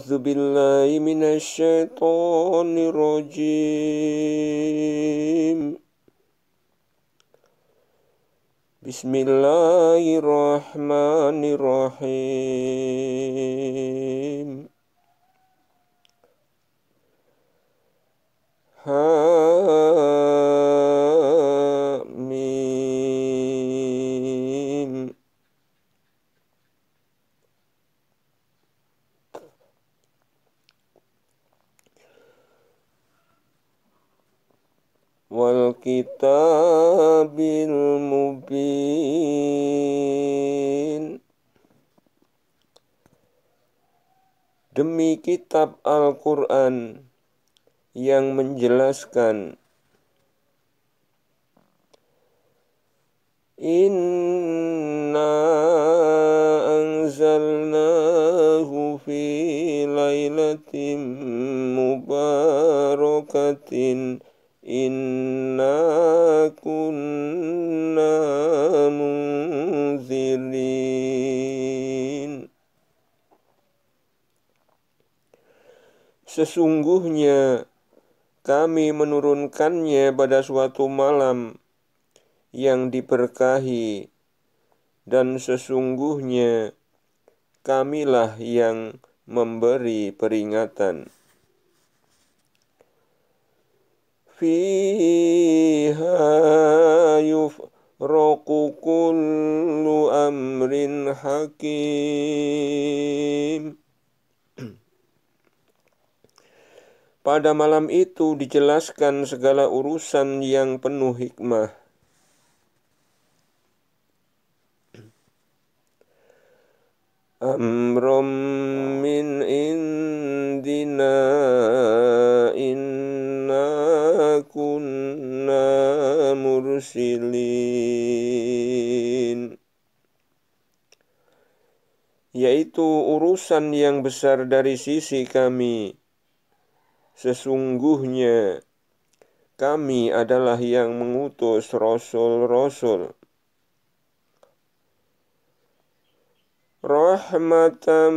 أعوذ بالله من الشيطان الرجيم بسم الله الرحمن الرحيم ها والكتاب المبين Demi kitab Al-Quran yang menjelaskan In Sesungguhnya kami menurunkannya pada suatu malam yang diberkahi dan sesungguhnya kamilah yang memberi peringatan. Fi Pada malam itu dijelaskan segala urusan yang penuh hikmah. Amrum min indina inna kunna mursilin yaitu urusan yang besar dari sisi kami Sesungguhnya kami adalah yang mengutus rasul-rasul. Rahmatan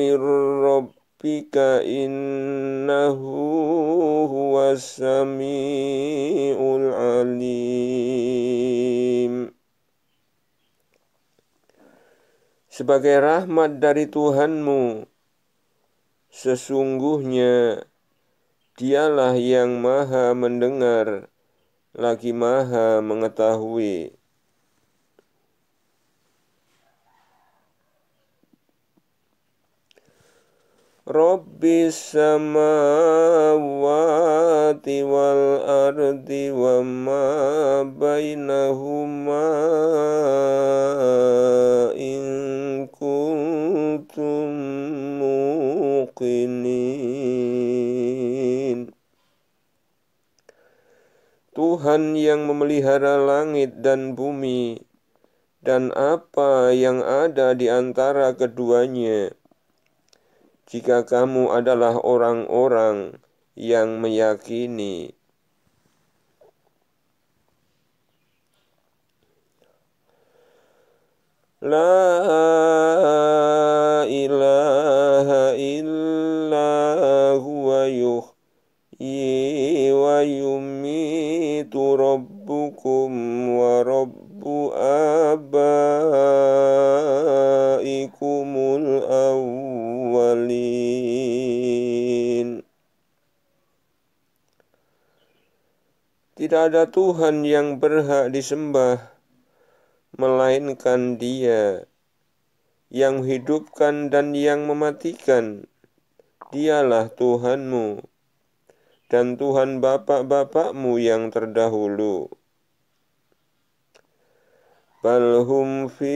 mir rabbika innahu huwas samiul alim. Sebagai rahmat dari Tuhanmu, Sesungguhnya dialah yang maha mendengar, lagi maha mengetahui. wal ardi wa ma bainahuma in kuntum muqinin Tuhan yang memelihara langit dan bumi dan apa yang ada di antara keduanya jika kamu adalah orang-orang yang meyakini La tidak ada Tuhan yang berhak disembah, melainkan Dia yang hidupkan dan yang mematikan. Dialah Tuhanmu dan Tuhan bapak-bapakmu yang terdahulu. Balhum fi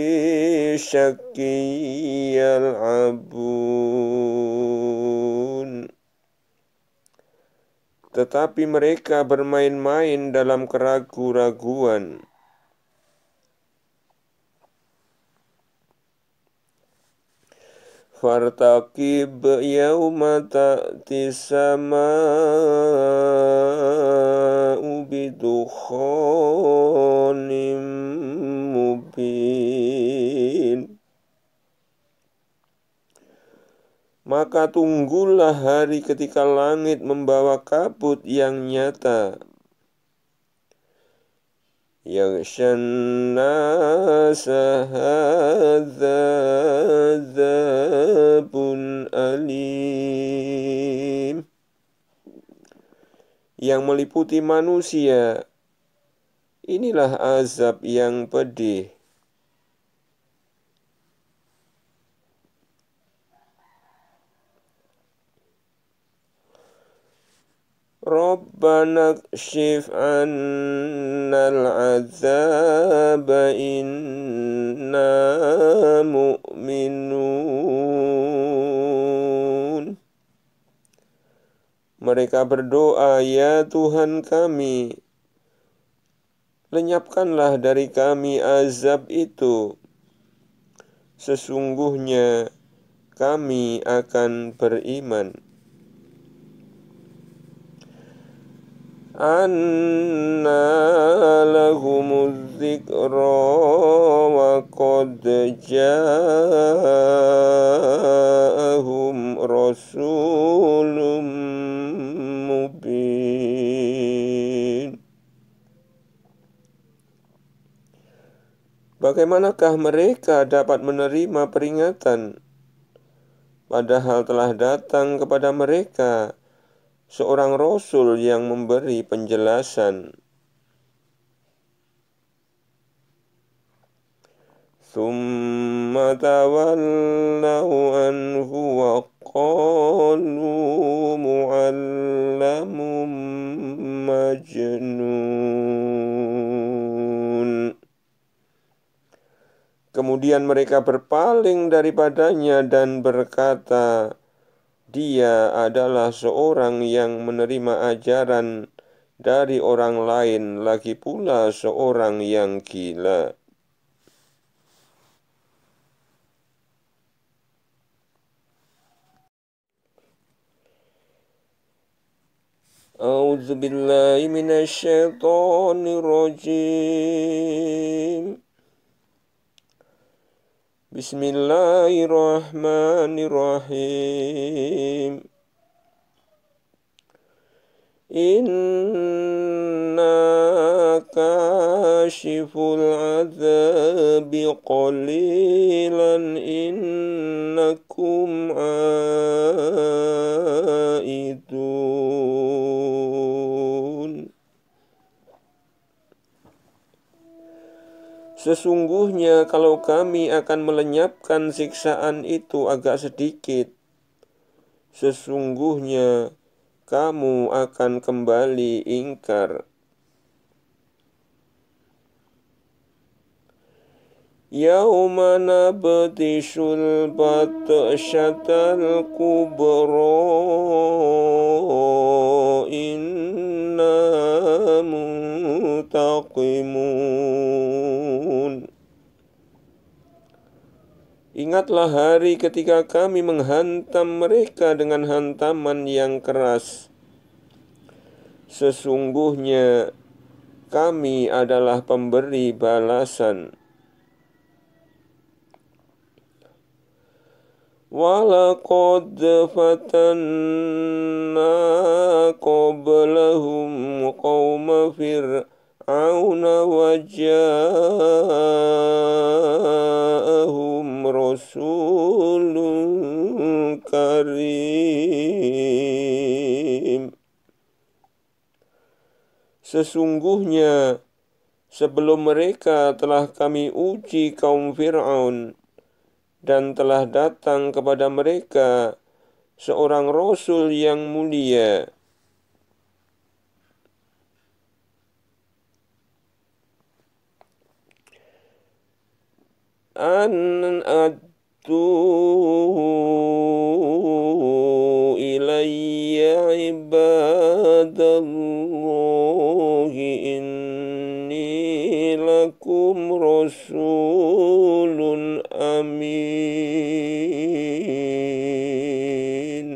syakkiyal abu tetapi mereka bermain-main dalam keragu-raguan. Fartaqib yawma ta'ti sama'u bidukhanin mubin maka tunggulah hari ketika langit membawa kabut yang nyata. Yaghshannasa hadzabun alim Yang meliputi manusia Inilah azab yang pedih ربنا اكشف عنا العذاب إنا مؤمنون Mereka berdoa, Ya Tuhan kami, lenyapkanlah dari kami azab itu. Sesungguhnya kami akan beriman. أنا لهم الذكرى وقد جاءهم رسول مبين Bagaimanakah mereka dapat menerima peringatan, padahal telah datang kepada mereka seorang rasul yang memberi penjelasan ثم Kemudian mereka berpaling daripadanya dan berkata, dia adalah seorang yang menerima ajaran dari orang lain, lagi pula seorang yang gila. أعوذ بالله من الشيطان الرجيم بسم الله الرحمن الرحيم إنا كاشف العذاب قليلا إنكم آمنون Sesungguhnya kalau kami akan melenyapkan siksaan itu agak sedikit, sesungguhnya kamu akan kembali ingkar. Yauma nabtishul batshatal kubro inna mutaqimun Ingatlah hari ketika kami menghantam mereka dengan hantaman yang keras. Sesungguhnya kami adalah pemberi balasan. Walaqad fatanna qablahum qawma fir'a فرعون وجاءهم رسول كريم Sesungguhnya sebelum mereka telah kami uji kaum Fir'aun dan telah datang kepada mereka seorang rasul yang mulia أن أدوا إلي عباد الله إني لكم رسول أمين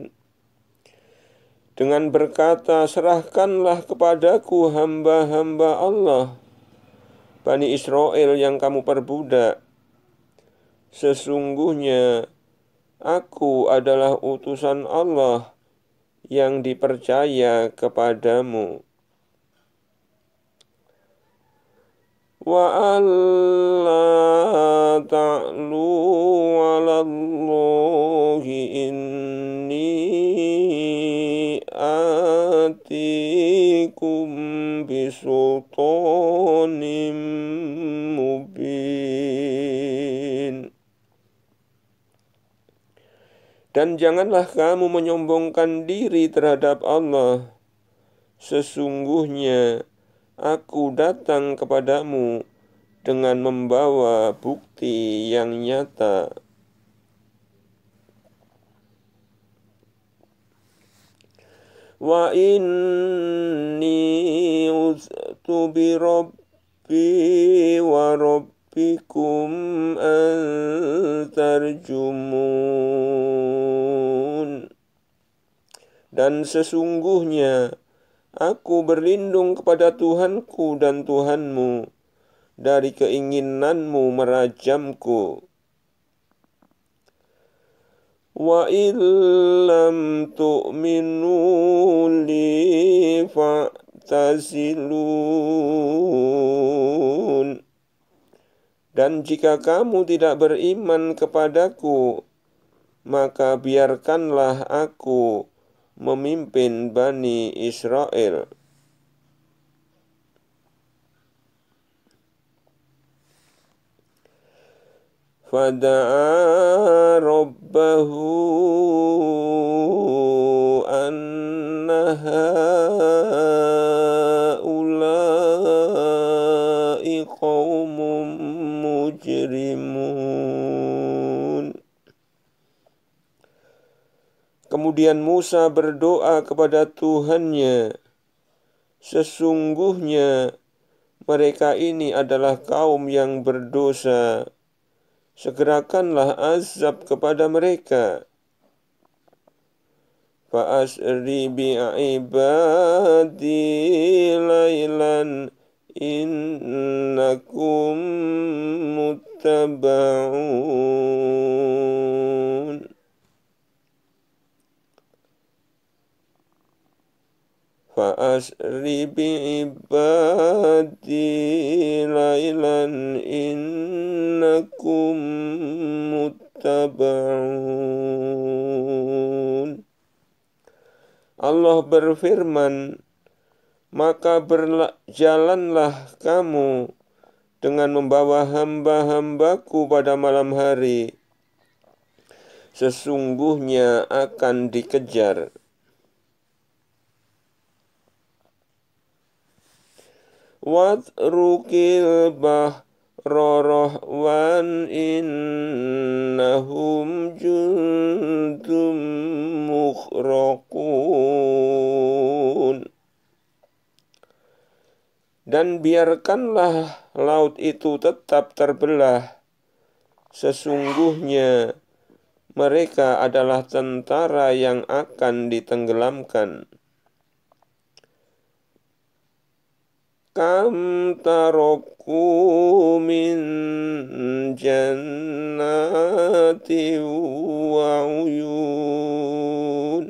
dengan berkata serahkanlah kepadaku hamba-hamba Allah Bani Israel yang kamu perbudak Sesungguhnya aku adalah utusan Allah yang dipercaya kepadamu. Wa alla ta'lu inna Dan janganlah kamu menyombongkan diri terhadap Allah. Sesungguhnya aku datang kepadamu dengan membawa bukti yang nyata. Wa inni uztu bi rabbi wa rabbi ربكم أن ترجمون Dan sesungguhnya aku berlindung kepada Tuhanku dan Tuhanmu dari keinginanmu merajamku. Wa illam tu'minu li fa'tazilun. Dan jika kamu tidak beriman kepadaku, maka biarkanlah aku memimpin Bani Israel. Fada'a rabbahu anna Kemudian Musa berdoa kepada Tuhannya, "Sesungguhnya mereka ini adalah kaum yang berdosa. Segerakanlah azab kepada mereka." Fa'asri bi'ibadi lailan innakum muttaba'un. فأسر بعبادي ليلا إنكم muttaba'un Allah berfirman maka berjalanlah kamu dengan membawa hamba-hambaku pada malam hari sesungguhnya akan dikejar bah roroh wan innahum jundum mukhrokun dan biarkanlah laut itu tetap terbelah sesungguhnya mereka adalah tentara yang akan ditenggelamkan كم تركوا من جنات وعيون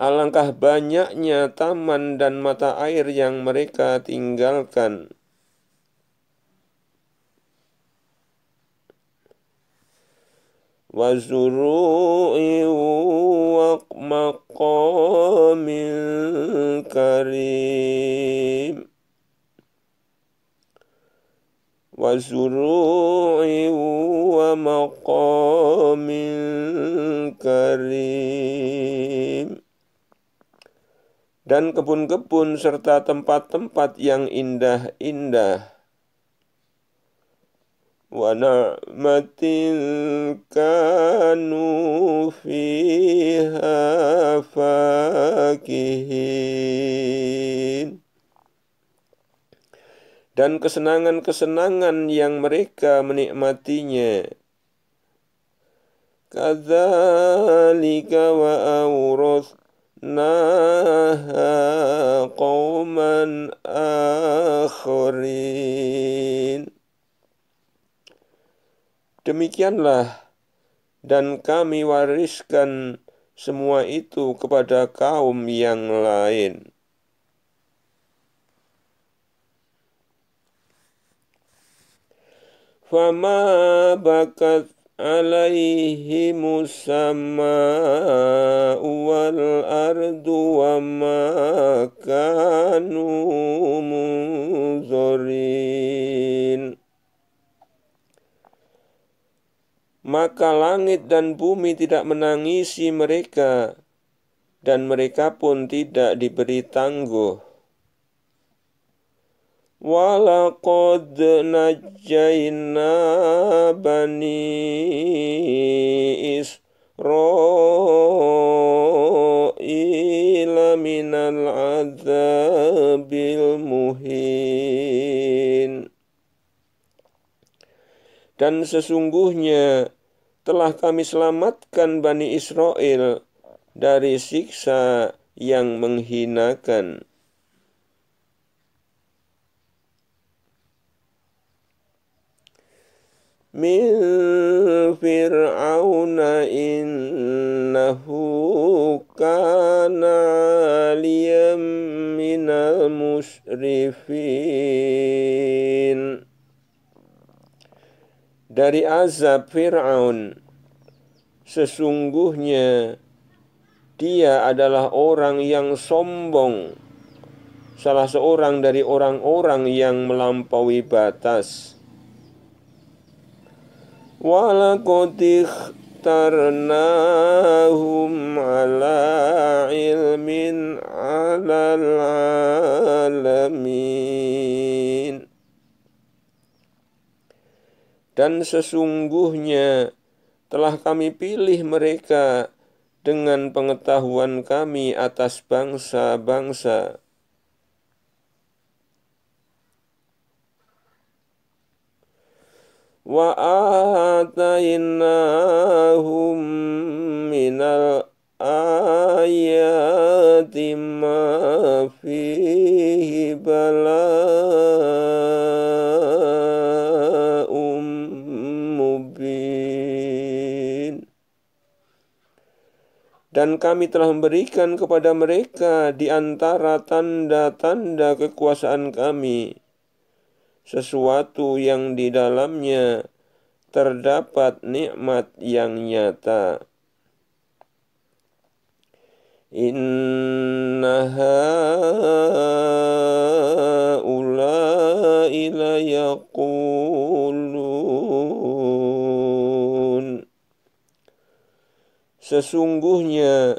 Alangkah banyaknya taman dan mata air yang mereka tinggalkan. وزروع ومقام كريم وزروع ومقام كريم dan kebun-kebun serta tempat-tempat yang indah-indah ونعمة كانوا فيها فاكهين dan kesenangan-kesenangan yang mereka menikmatinya. Kadzalika wa awrasnaha qauman akhirin. Demikianlah, dan kami wariskan semua itu kepada kaum yang lain. Fama bakat wal ardu wa ma kanu منظرين maka langit dan bumi tidak menangisi mereka, dan mereka pun tidak diberi tangguh. Walaqad najjayna bani Israel minal adzabil muhin. Dan sesungguhnya telah kami selamatkan Bani Israel dari siksa yang menghinakan. Min fir'auna innahu kana minal musrifin. Dari azab Fir'aun, Sesungguhnya dia adalah orang yang sombong, salah seorang dari orang-orang yang melampaui batas. Walakotih tarnahum ala ilmin ala alamin dan sesungguhnya telah kami pilih mereka dengan pengetahuan kami atas bangsa-bangsa. Wa atainahum minal ayati ma fihi balad dan kami telah memberikan kepada mereka di antara tanda-tanda kekuasaan kami sesuatu yang di dalamnya terdapat nikmat yang nyata. Sesungguhnya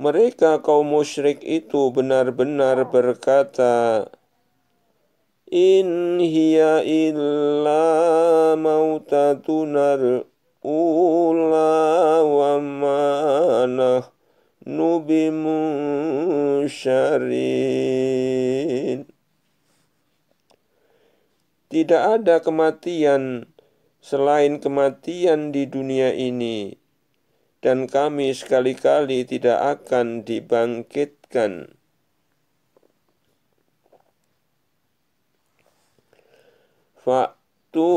mereka kaum musyrik itu benar-benar berkata, In hiya illa mautatunar ula wa manah syarin. Tidak ada kematian selain kematian di dunia ini dan kami sekali-kali tidak akan dibangkitkan. Faktu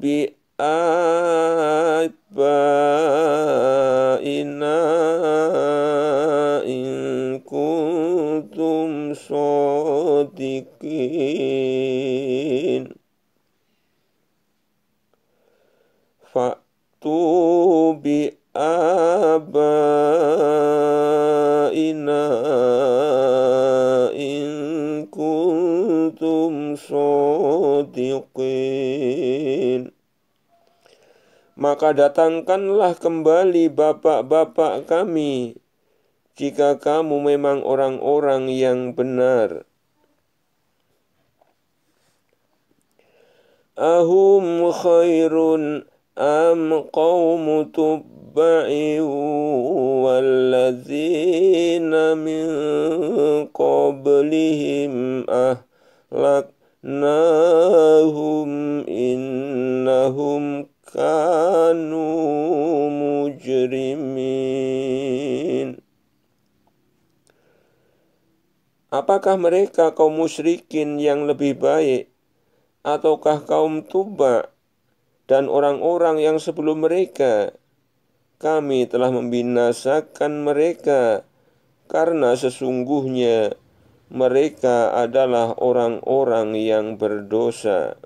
bi maka datangkanlah kembali bapak-bapak kami, jika kamu memang orang-orang yang benar.' إنهم كانوا مجرمين Apakah mereka kaum musyrikin yang lebih baik ataukah kaum Tuba dan orang-orang yang sebelum mereka kami telah membinasakan mereka karena sesungguhnya mereka adalah orang-orang yang berdosa.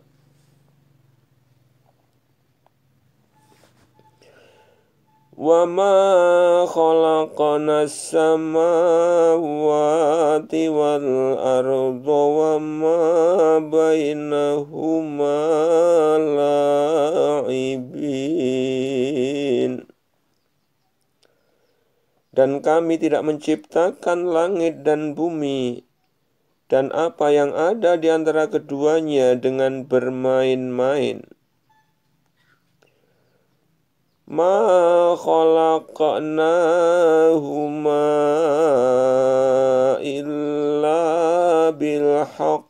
وما خلقنا السماوات والأرض وما بينهما لاعبين Dan kami tidak menciptakan langit dan bumi dan apa yang ada di antara keduanya dengan bermain-main ما خلقناهما إلا بالحق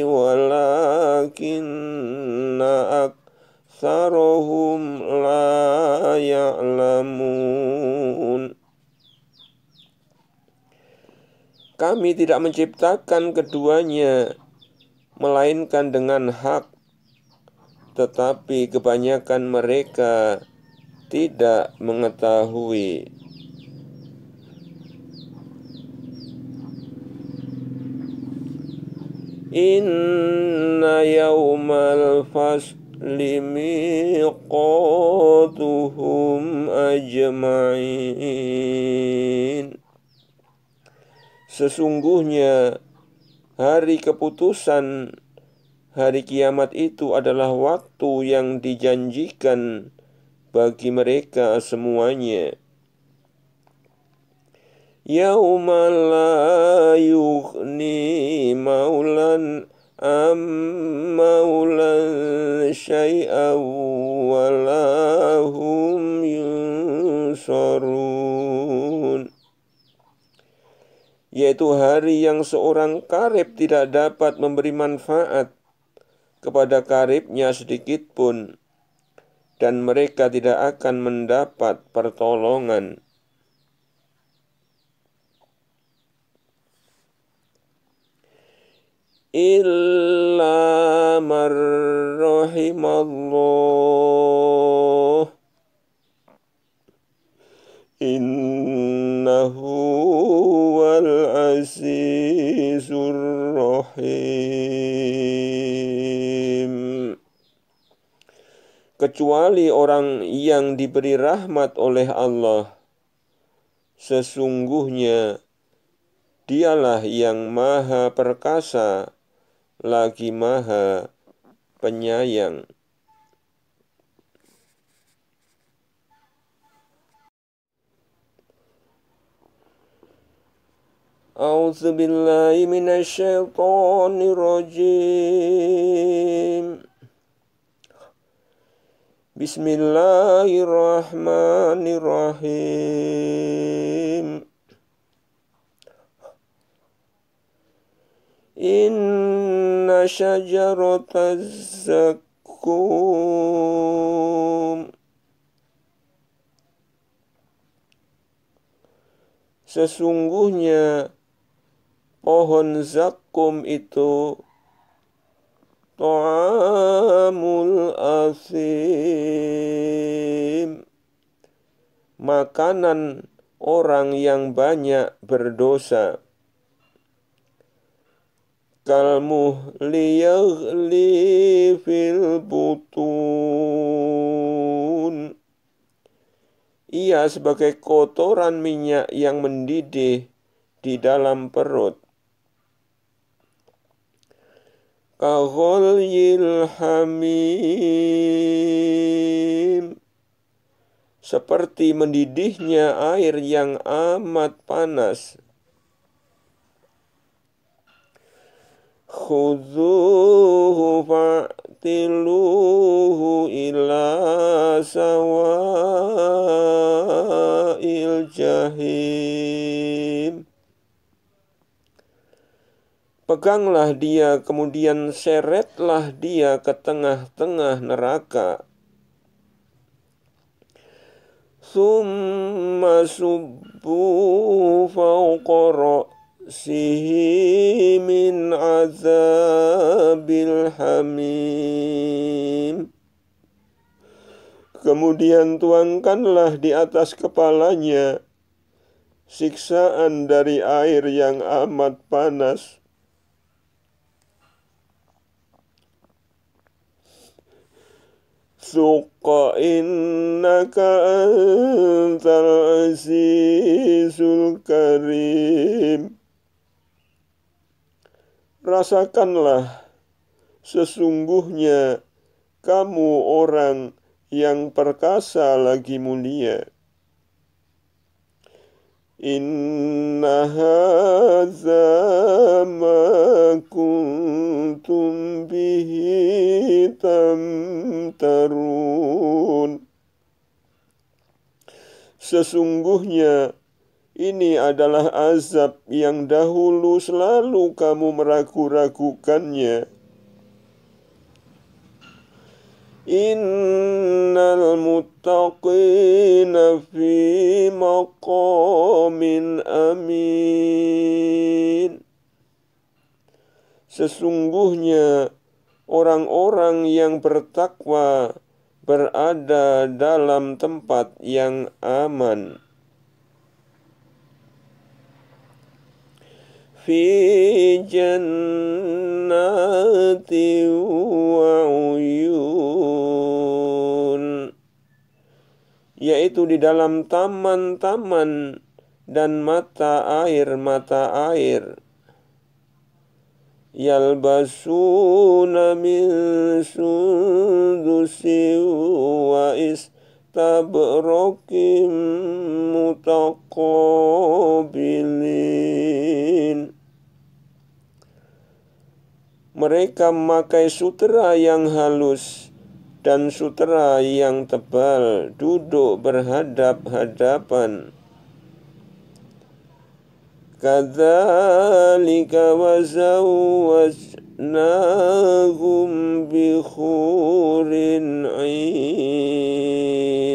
ولكن أكثرهم لا يعلمون Kami tidak menciptakan keduanya, melainkan dengan hak, tetapi kebanyakan mereka tidak mengetahui Inna yawmal fasli miqatuhum ajma'in Sesungguhnya hari keputusan hari kiamat itu adalah waktu yang dijanjikan bagi mereka semuanya. Yaumalayuhni maulan am maulan syai'a wa yaitu hari yang seorang karib tidak dapat memberi manfaat kepada karibnya sedikit pun dan mereka tidak akan mendapat pertolongan. Illa marrohimallah Innahu kecuali orang yang diberi rahmat oleh Allah. Sesungguhnya dialah yang maha perkasa lagi maha penyayang. أعوذ بالله من Bismillahirrahmanirrahim. Inna syajarata zakum Sesungguhnya pohon zakum itu طعام الأثيم makanan orang yang banyak berdosa kalmuh yaghli fil butun ia sebagai kotoran minyak yang mendidih di dalam perut كغلي hamim seperti mendidihnya air yang amat panas. khuzuhu fa'tiluh Peganglah dia, kemudian seretlah dia ke tengah-tengah neraka. Summa subbu fauqara sihi min azabil hamim. Kemudian tuangkanlah di atas kepalanya siksaan dari air yang amat panas. الحق إنك أنت العزيز الكريم Rasakanlah sesungguhnya kamu orang yang perkasa lagi mulia. إن هذا ما كنتم به تمترون Sesungguhnya ini adalah azab yang dahulu selalu kamu meragu-ragukannya إن المتقين في مقام أمين Sesungguhnya orang-orang yang bertakwa berada dalam tempat yang aman. Fi jannati wa uyu. yaitu di dalam taman-taman dan mata air-mata air. Yalbasuna min sundusi wa istabrokim mutaqabilin. Mereka memakai sutra yang halus dan sutra yang tebal duduk berhadap-hadapan. Kadzalika wazawwajnahum bi khurin 'ain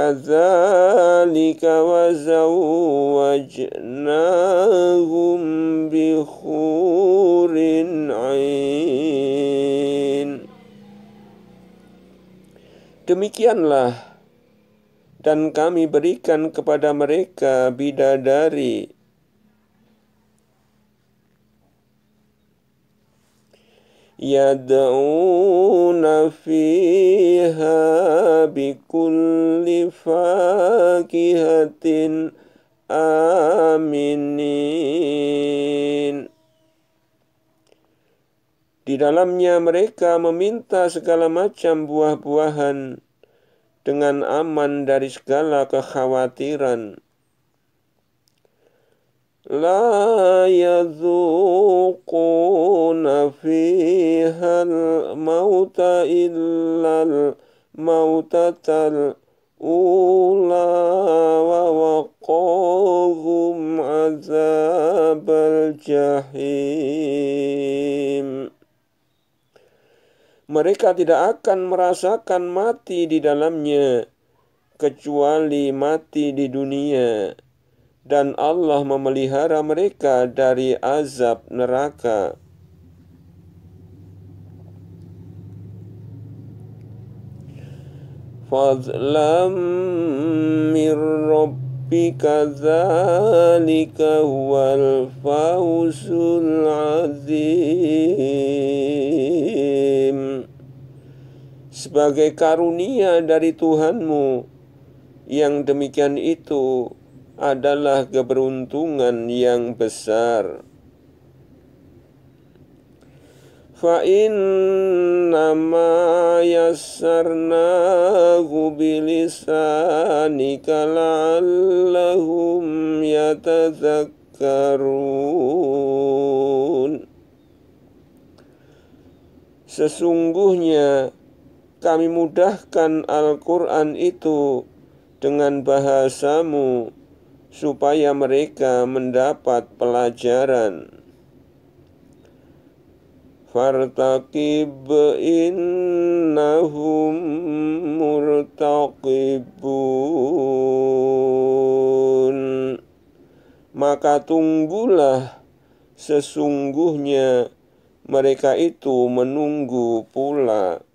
كذلك وزوجناهم bi عين Demikianlah dan kami berikan kepada mereka bidadari يدعون فيها بكل فاكهة آمنين Di dalamnya mereka meminta segala macam buah-buahan dengan aman dari segala kekhawatiran. La yazuquna fi mereka tidak akan merasakan mati di dalamnya, kecuali mati di dunia, dan Allah memelihara mereka dari azab neraka. fadlam من rabbika ذلك wal الفوز azim sebagai karunia dari Tuhanmu. Yang demikian itu adalah keberuntungan yang besar. ma يسرناه بلسانك لعلهم يتذكرون Sesungguhnya kami mudahkan Al-Quran itu dengan bahasamu supaya mereka mendapat pelajaran. Fartaqib innahum murtaqibun Maka tunggulah sesungguhnya mereka itu menunggu pula.